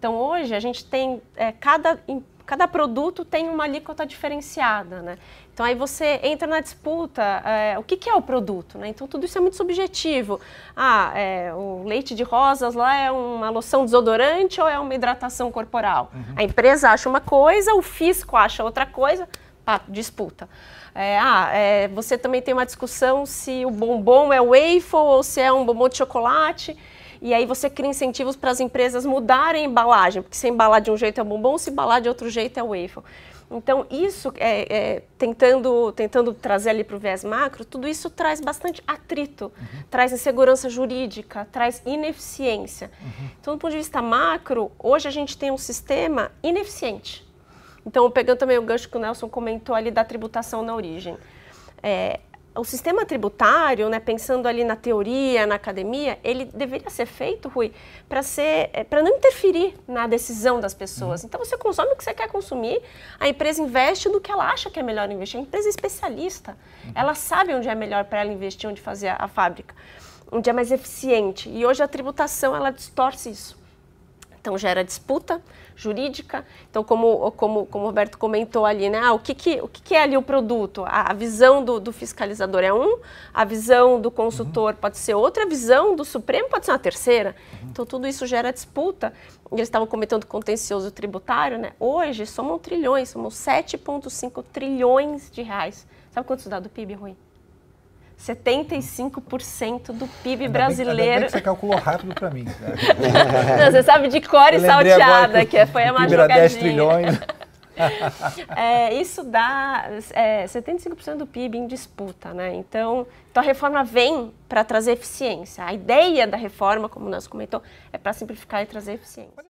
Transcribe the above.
Então, hoje, a gente tem é, cada, cada produto tem uma alíquota diferenciada, né? Então, aí você entra na disputa, é, o que, que, é o produto, né? Então, tudo isso é muito subjetivo. Ah, é, o leite de rosas lá é uma loção desodorante ou é uma hidratação corporal? Uhum. A empresa acha uma coisa, o fisco acha outra coisa, pá, disputa. É, ah, é, você também tem uma discussão se o bombom é waffle ou se é um bombom de chocolate. E aí você cria incentivos para as empresas mudarem a embalagem, porque se embalar de um jeito é bombom, se embalar de outro jeito é waffle. Então, isso, é, é, tentando, tentando trazer ali para o viés macro, tudo isso traz bastante atrito, uhum. traz insegurança jurídica, traz ineficiência. Uhum. Então, do ponto de vista macro, hoje a gente tem um sistema ineficiente. Então, pegando também o gancho que o Nelson comentou ali da tributação na origem. É, o sistema tributário, né, pensando ali na teoria, na academia, ele deveria ser feito, Rui, para eh, não interferir na decisão das pessoas. Uhum. Então você consome o que você quer consumir, a empresa investe no que ela acha que é melhor investir. A empresa é especialista, uhum. ela sabe onde é melhor para ela investir, onde fazer a, a fábrica, onde é mais eficiente. E hoje a tributação ela distorce isso. Então gera disputa jurídica. Então, como, como, como o Roberto comentou ali, né? Ah, o, que, que, o que, que, é ali o produto? A, a visão do, do, fiscalizador é um, a visão do consultor uhum. pode ser outra, a visão do Supremo pode ser uma terceira. Uhum. Então, tudo isso gera disputa. E eles estavam comentando contencioso tributário, né? Hoje somam trilhões, somam 7,5 trilhões de reais. Sabe quanto dá do PIB, Rui? 75% do PIB ainda brasileiro. Bem, bem que você calculou rápido para mim. Né? Não, você sabe de cor e salteada, que, que, é, foi a mais jogadinha. 10 trilhões. É, isso dá é, 75% do PIB em disputa, né? Então, então a reforma vem para trazer eficiência. A ideia da reforma, como nós comentou, é para simplificar e trazer eficiência.